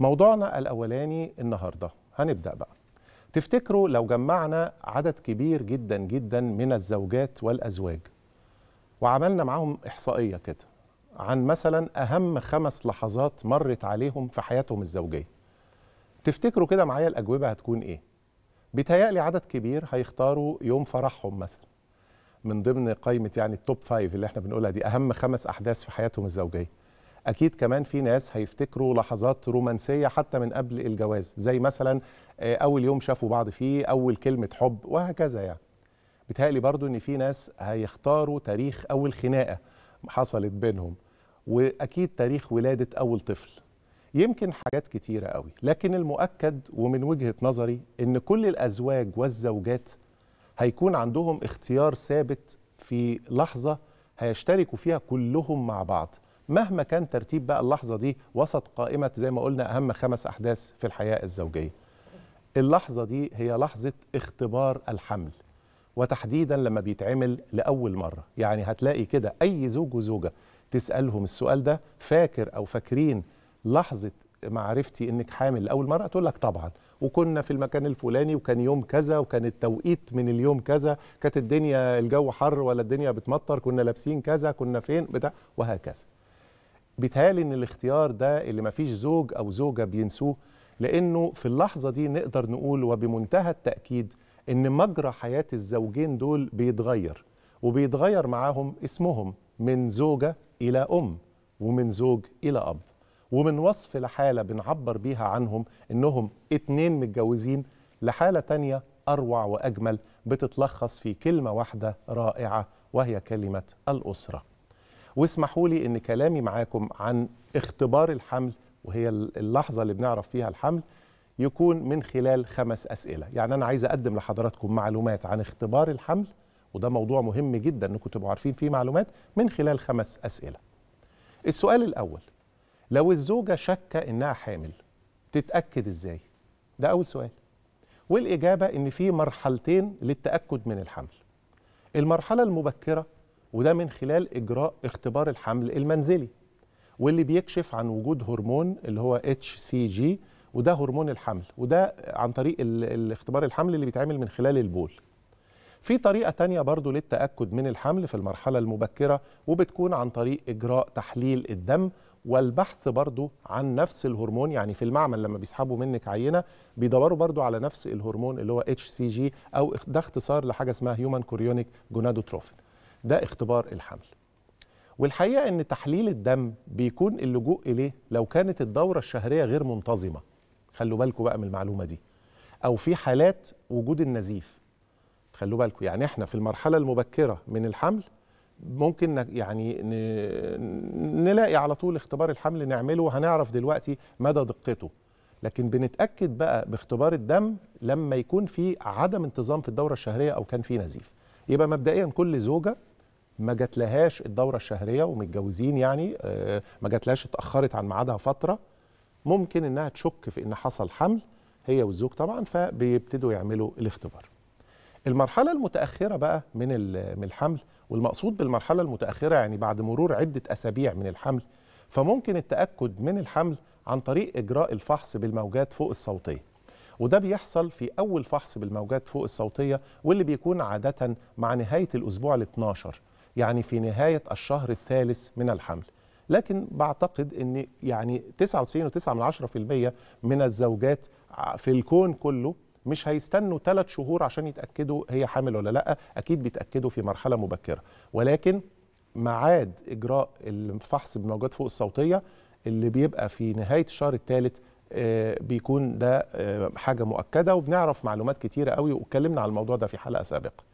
موضوعنا الأولاني النهاردة هنبدأ بقى تفتكروا لو جمعنا عدد كبير جدا جدا من الزوجات والأزواج وعملنا معاهم إحصائية كده عن مثلا أهم خمس لحظات مرت عليهم في حياتهم الزوجية تفتكروا كده معايا الأجوبة هتكون إيه؟ بيتهيألي عدد كبير هيختاروا يوم فرحهم مثلا من ضمن قائمة يعني التوب فايف اللي احنا بنقولها دي أهم خمس أحداث في حياتهم الزوجية اكيد كمان في ناس هيفتكروا لحظات رومانسيه حتى من قبل الجواز زي مثلا آه، اول يوم شافوا بعض فيه اول كلمه حب وهكذا يعني بتهيألي برضو ان في ناس هيختاروا تاريخ اول خناقه حصلت بينهم واكيد تاريخ ولاده اول طفل يمكن حاجات كتيره قوي لكن المؤكد ومن وجهه نظري ان كل الازواج والزوجات هيكون عندهم اختيار ثابت في لحظه هيشتركوا فيها كلهم مع بعض مهما كان ترتيب بقى اللحظه دي وسط قائمه زي ما قلنا اهم خمس احداث في الحياه الزوجيه. اللحظه دي هي لحظه اختبار الحمل وتحديدا لما بيتعمل لاول مره، يعني هتلاقي كده اي زوج وزوجه تسالهم السؤال ده فاكر او فاكرين لحظه معرفتي انك حامل لاول مره تقول لك طبعا وكنا في المكان الفلاني وكان يوم كذا وكان التوقيت من اليوم كذا كانت الدنيا الجو حر ولا الدنيا بتمطر كنا لابسين كذا كنا فين بتاع وهكذا بيتهيألي إن الاختيار ده اللي مفيش زوج أو زوجة بينسوه لأنه في اللحظة دي نقدر نقول وبمنتهى التأكيد إن مجرى حياة الزوجين دول بيتغير وبيتغير معاهم اسمهم من زوجة إلى أم ومن زوج إلى أب ومن وصف لحالة بنعبر بيها عنهم إنهم اتنين متجوزين لحالة تانية أروع وأجمل بتتلخص في كلمة واحدة رائعة وهي كلمة الأسرة واسمحوا لي ان كلامي معاكم عن اختبار الحمل وهي اللحظه اللي بنعرف فيها الحمل يكون من خلال خمس اسئله يعني انا عايز اقدم لحضراتكم معلومات عن اختبار الحمل وده موضوع مهم جدا انكم تبقوا عارفين فيه معلومات من خلال خمس اسئله السؤال الاول لو الزوجه شك انها حامل تتاكد ازاي ده اول سؤال والاجابه ان في مرحلتين للتاكد من الحمل المرحله المبكره وده من خلال إجراء اختبار الحمل المنزلي واللي بيكشف عن وجود هرمون اللي هو HCG وده هرمون الحمل وده عن طريق الاختبار الحمل اللي بيتعمل من خلال البول في طريقة تانية برضو للتأكد من الحمل في المرحلة المبكرة وبتكون عن طريق إجراء تحليل الدم والبحث برضو عن نفس الهرمون يعني في المعمل لما بيسحبوا منك عينة بيدوروا برضو على نفس الهرمون اللي هو HCG أو ده اختصار لحاجة اسمها Human Chorionic Gonadotrophin ده اختبار الحمل والحقيقة أن تحليل الدم بيكون اللجوء إليه لو كانت الدورة الشهرية غير منتظمة خلوا بالكم بقى من المعلومة دي أو في حالات وجود النزيف خلوا بالكم يعني احنا في المرحلة المبكرة من الحمل ممكن يعني نلاقي على طول اختبار الحمل نعمله وهنعرف دلوقتي مدى دقته لكن بنتأكد بقى باختبار الدم لما يكون في عدم انتظام في الدورة الشهرية أو كان في نزيف يبقى مبدئيا كل زوجة ما جاتلهاش الدوره الشهريه ومتجوزين يعني آه، ما جاتلهاش اتاخرت عن ميعادها فتره ممكن انها تشك في ان حصل حمل هي والزوج طبعا فبيبتدوا يعملوا الاختبار المرحله المتاخره بقى من من الحمل والمقصود بالمرحله المتاخره يعني بعد مرور عده اسابيع من الحمل فممكن التاكد من الحمل عن طريق اجراء الفحص بالموجات فوق الصوتيه وده بيحصل في أول فحص بالموجات فوق الصوتية واللي بيكون عادة مع نهاية الأسبوع ال 12 يعني في نهاية الشهر الثالث من الحمل لكن بعتقد ان يعني 99.9% من الزوجات في الكون كله مش هيستنوا ثلاث شهور عشان يتاكدوا هي حامل ولا لا اكيد بيتاكدوا في مرحله مبكره ولكن معاد اجراء الفحص بموجات فوق الصوتيه اللي بيبقى في نهايه الشهر الثالث آه، بيكون ده آه، حاجه مؤكده وبنعرف معلومات كتيره قوي واتكلمنا على الموضوع ده في حلقه سابقه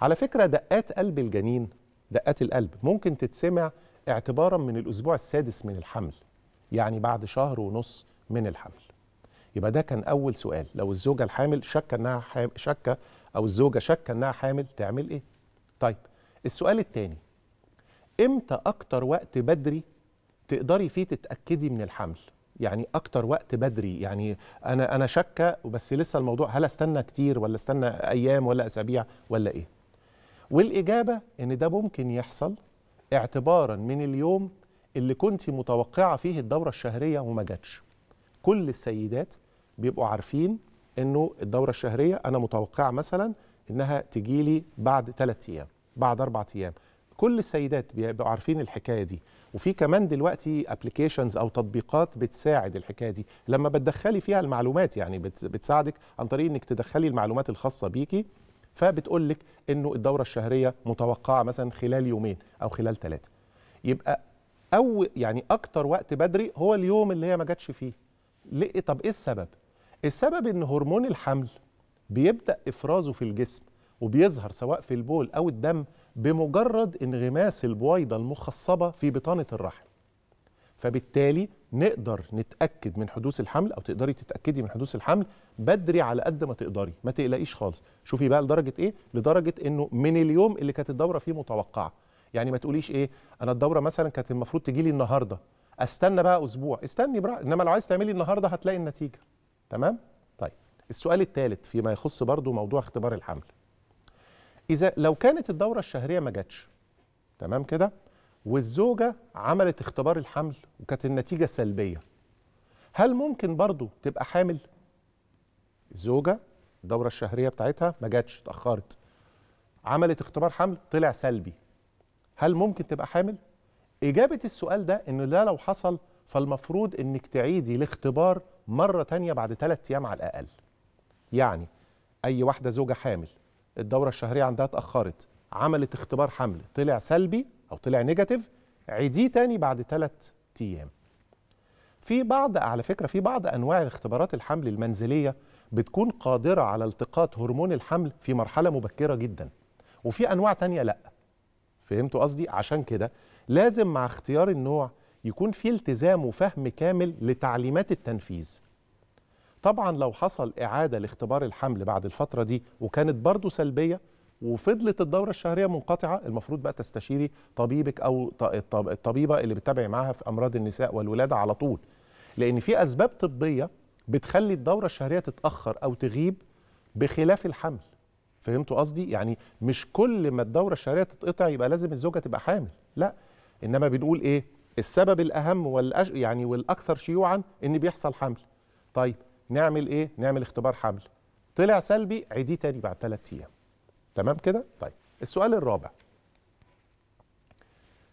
على فكره دقات قلب الجنين دقات القلب ممكن تتسمع اعتبارا من الاسبوع السادس من الحمل يعني بعد شهر ونص من الحمل يبقى ده كان اول سؤال لو الزوجه الحامل شك انها حامل شك او الزوجه شك انها حامل تعمل ايه طيب السؤال الثاني امتى اكتر وقت بدري تقدري فيه تتاكدي من الحمل يعني اكتر وقت بدري يعني انا انا شاكه بس لسه الموضوع هل استنى كتير ولا استنى ايام ولا اسابيع ولا ايه والاجابه ان ده ممكن يحصل اعتبارا من اليوم اللي كنت متوقعه فيه الدوره الشهريه وما جاتش كل السيدات بيبقوا عارفين انه الدوره الشهريه انا متوقعه مثلا انها تجي لي بعد ثلاثة ايام بعد أربعة ايام كل السيدات بيبقوا عارفين الحكايه دي وفي كمان دلوقتي ابلكيشنز او تطبيقات بتساعد الحكايه دي لما بتدخلي فيها المعلومات يعني بتساعدك عن طريق انك تدخلي المعلومات الخاصه بيكي فبتقول لك انه الدوره الشهريه متوقعه مثلا خلال يومين او خلال ثلاثه يبقى او يعني اكتر وقت بدري هو اليوم اللي هي ما جاتش فيه ليه طب ايه السبب السبب ان هرمون الحمل بيبدا افرازه في الجسم وبيظهر سواء في البول او الدم بمجرد انغماس البويضه المخصبه في بطانه الرحم فبالتالي نقدر نتاكد من حدوث الحمل او تقدري تتاكدي من حدوث الحمل بدري على قد ما تقدري ما تقلقيش خالص شوفي بقى لدرجه ايه لدرجه انه من اليوم اللي كانت الدوره فيه متوقعه يعني ما تقوليش ايه انا الدوره مثلا كانت المفروض تجي لي النهارده استنى بقى اسبوع استني برا انما لو عايز تعملي النهارده هتلاقي النتيجه تمام طيب السؤال الثالث فيما يخص برضو موضوع اختبار الحمل اذا لو كانت الدوره الشهريه ما جاتش تمام كده والزوجة عملت اختبار الحمل وكانت النتيجة سلبية هل ممكن برضو تبقى حامل؟ الزوجة الدورة الشهرية بتاعتها ما جاتش اتأخرت عملت اختبار حمل طلع سلبي هل ممكن تبقى حامل؟ إجابة السؤال ده إنه ده لو حصل فالمفروض إنك تعيدي الاختبار مرة تانية بعد ثلاث أيام على الأقل يعني أي واحدة زوجة حامل الدورة الشهرية عندها اتأخرت عملت اختبار حمل طلع سلبي او طلع نيجاتيف عيديه تاني بعد ثلاث ايام في بعض على فكره في بعض انواع اختبارات الحمل المنزليه بتكون قادره على التقاط هرمون الحمل في مرحله مبكره جدا وفي انواع تانية لا فهمتوا قصدي عشان كده لازم مع اختيار النوع يكون في التزام وفهم كامل لتعليمات التنفيذ طبعا لو حصل اعاده لاختبار الحمل بعد الفتره دي وكانت برضه سلبيه وفضلت الدوره الشهريه منقطعه المفروض بقى تستشيري طبيبك او الطبيبه اللي بتتابعي معاها في امراض النساء والولاده على طول لان في اسباب طبيه بتخلي الدوره الشهريه تتاخر او تغيب بخلاف الحمل فهمتوا قصدي يعني مش كل ما الدوره الشهريه تتقطع يبقى لازم الزوجه تبقى حامل لا انما بنقول ايه السبب الاهم والأج... يعني والاكثر شيوعا ان بيحصل حمل طيب نعمل ايه نعمل اختبار حمل طلع سلبي عيديه تاني بعد 3 ايام تمام كده طيب السؤال الرابع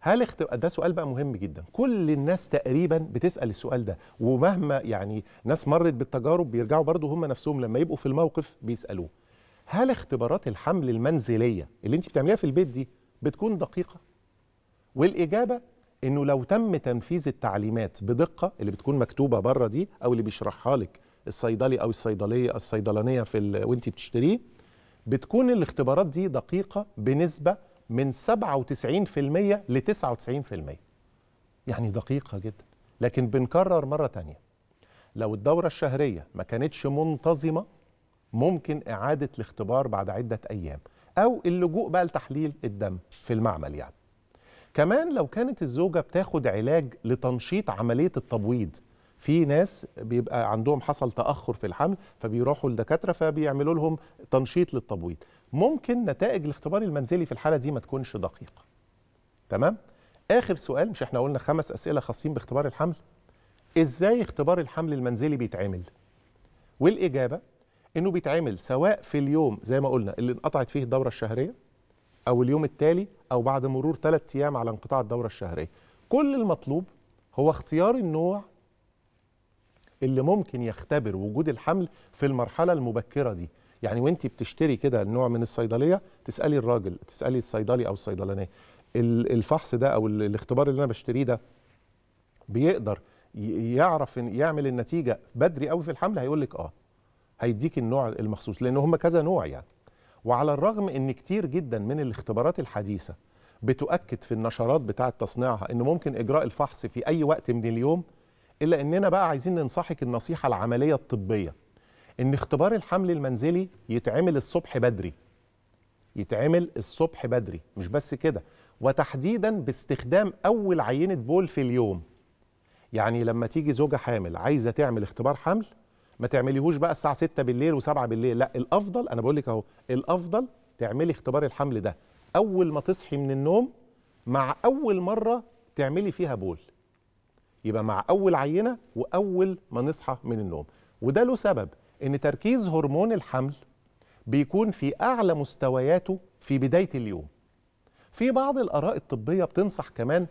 هل اختب... ده سؤال بقى مهم جدا كل الناس تقريبا بتسال السؤال ده ومهما يعني ناس مرت بالتجارب بيرجعوا برضو هم نفسهم لما يبقوا في الموقف بيسالوه هل اختبارات الحمل المنزليه اللي انت بتعمليها في البيت دي بتكون دقيقه والاجابه انه لو تم تنفيذ التعليمات بدقه اللي بتكون مكتوبه بره دي او اللي بيشرحها لك الصيدلي او الصيدليه الصيدلانيه في ال... وانت بتشتريه بتكون الاختبارات دي دقيقة بنسبة من 97% ل 99% يعني دقيقة جدا لكن بنكرر مرة تانية لو الدورة الشهرية ما كانتش منتظمة ممكن إعادة الاختبار بعد عدة أيام أو اللجوء بقى لتحليل الدم في المعمل يعني كمان لو كانت الزوجة بتاخد علاج لتنشيط عملية التبويض في ناس بيبقى عندهم حصل تاخر في الحمل فبيروحوا لدكاتره فبيعملوا لهم تنشيط للتبويض ممكن نتائج الاختبار المنزلي في الحاله دي ما تكونش دقيقه تمام اخر سؤال مش احنا قلنا خمس اسئله خاصين باختبار الحمل ازاي اختبار الحمل المنزلي بيتعمل والاجابه انه بيتعمل سواء في اليوم زي ما قلنا اللي انقطعت فيه الدوره الشهريه او اليوم التالي او بعد مرور ثلاث ايام على انقطاع الدوره الشهريه كل المطلوب هو اختيار النوع اللي ممكن يختبر وجود الحمل في المرحله المبكره دي يعني وانت بتشتري كده نوع من الصيدليه تسالي الراجل تسالي الصيدلي او الصيدلانيه الفحص ده او الاختبار اللي انا بشتريه ده بيقدر يعرف يعمل النتيجه بدري قوي في الحمل هيقول لك اه هيديك النوع المخصوص لان هم كذا نوع يعني وعلى الرغم ان كتير جدا من الاختبارات الحديثه بتؤكد في النشرات بتاعه تصنيعها ان ممكن اجراء الفحص في اي وقت من اليوم الا اننا بقى عايزين ننصحك النصيحه العمليه الطبيه ان اختبار الحمل المنزلي يتعمل الصبح بدري يتعمل الصبح بدري مش بس كده وتحديدا باستخدام اول عينه بول في اليوم يعني لما تيجي زوجه حامل عايزه تعمل اختبار حمل ما تعمليهوش بقى الساعه 6 بالليل و7 بالليل لا الافضل انا بقول لك اهو الافضل تعملي اختبار الحمل ده اول ما تصحي من النوم مع اول مره تعملي فيها بول يبقى مع اول عينه واول ما نصحى من النوم وده له سبب ان تركيز هرمون الحمل بيكون في اعلى مستوياته في بدايه اليوم في بعض الاراء الطبيه بتنصح كمان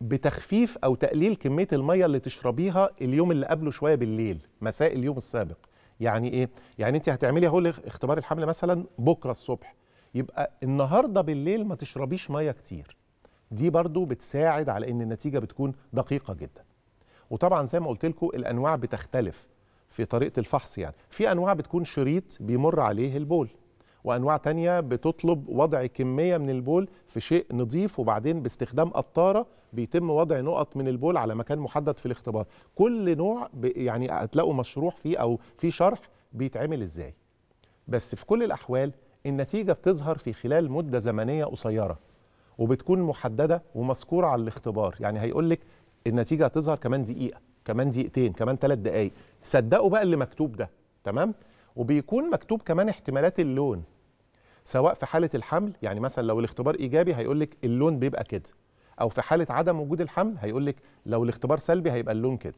بتخفيف او تقليل كميه الميه اللي تشربيها اليوم اللي قبله شويه بالليل مساء اليوم السابق يعني ايه يعني انت هتعملي اهو اختبار الحمل مثلا بكره الصبح يبقى النهارده بالليل ما تشربيش ميه كتير دي برضو بتساعد على ان النتيجه بتكون دقيقه جدا وطبعا زي ما قلت لكم الانواع بتختلف في طريقه الفحص يعني في انواع بتكون شريط بيمر عليه البول وانواع تانية بتطلب وضع كميه من البول في شيء نظيف وبعدين باستخدام قطاره بيتم وضع نقط من البول على مكان محدد في الاختبار كل نوع يعني هتلاقوا مشروح فيه او في شرح بيتعمل ازاي بس في كل الاحوال النتيجه بتظهر في خلال مده زمنيه قصيره وبتكون محدده ومذكوره على الاختبار يعني هيقول لك النتيجه هتظهر كمان دقيقه كمان دقيقتين كمان ثلاث دقائق صدقوا بقى اللي مكتوب ده تمام وبيكون مكتوب كمان احتمالات اللون سواء في حاله الحمل يعني مثلا لو الاختبار ايجابي هيقول لك اللون بيبقى كده او في حاله عدم وجود الحمل هيقول لك لو الاختبار سلبي هيبقى اللون كده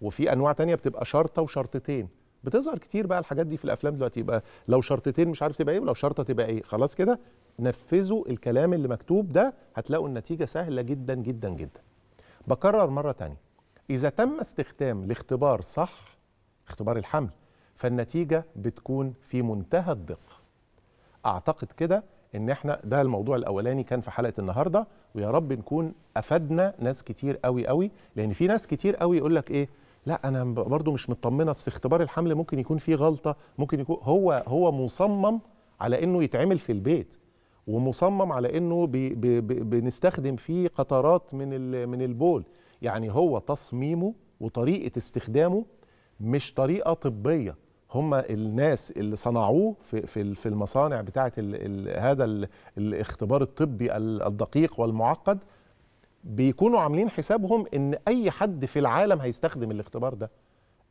وفي انواع تانية بتبقى شرطه وشرطتين بتظهر كتير بقى الحاجات دي في الافلام دلوقتي يبقى لو شرطتين مش عارف تبقى ايه ولو شرطه تبقى ايه خلاص كده نفذوا الكلام اللي مكتوب ده هتلاقوا النتيجه سهله جدا جدا جدا بكرر مره تانية اذا تم استخدام الاختبار صح اختبار الحمل فالنتيجه بتكون في منتهى الدقه اعتقد كده ان احنا ده الموضوع الاولاني كان في حلقه النهارده ويا رب نكون افدنا ناس كتير قوي قوي لان في ناس كتير قوي يقول لك ايه لا انا برضو مش مطمنه اصل اختبار الحمل ممكن يكون فيه غلطه ممكن يكون هو هو مصمم على انه يتعمل في البيت ومصمم على انه بي بي بنستخدم فيه قطرات من من البول يعني هو تصميمه وطريقه استخدامه مش طريقه طبيه هم الناس اللي صنعوه في في في المصانع بتاعه هذا الاختبار الطبي الدقيق والمعقد بيكونوا عاملين حسابهم ان اي حد في العالم هيستخدم الاختبار ده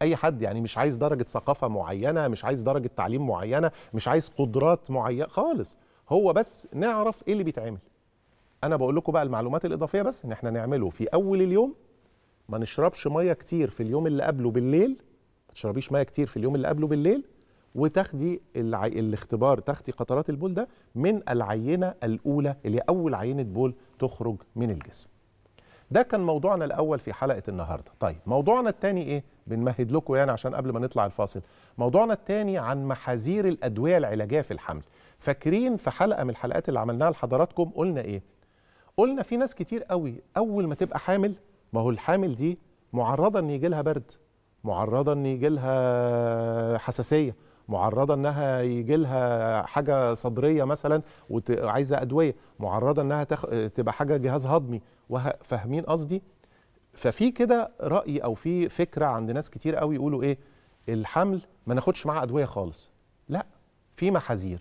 اي حد يعني مش عايز درجه ثقافه معينه مش عايز درجه تعليم معينه مش عايز قدرات معينه خالص هو بس نعرف ايه اللي بيتعمل انا بقول لكم بقى المعلومات الاضافيه بس ان احنا نعمله في اول اليوم ما نشربش ميه كتير في اليوم اللي قبله بالليل ما تشربيش ميه كتير في اليوم اللي قبله بالليل وتاخدي الع... الاختبار تاخدي قطرات البول ده من العينه الاولى اللي اول عينه بول تخرج من الجسم ده كان موضوعنا الاول في حلقه النهارده طيب موضوعنا الثاني ايه بنمهد لكم يعني عشان قبل ما نطلع الفاصل موضوعنا الثاني عن محاذير الادويه العلاجيه في الحمل فاكرين في حلقه من الحلقات اللي عملناها لحضراتكم قلنا ايه قلنا في ناس كتير قوي اول ما تبقى حامل ما هو الحامل دي معرضه ان يجي لها برد معرضه ان يجي لها حساسيه معرضه انها يجي لها حاجه صدريه مثلا وعايزه ادويه معرضه انها تخ... تبقى حاجه جهاز هضمي وفاهمين فاهمين قصدي ففي كده راي او في فكره عند ناس كتير قوي يقولوا ايه الحمل ما ناخدش معاه ادويه خالص لا في محاذير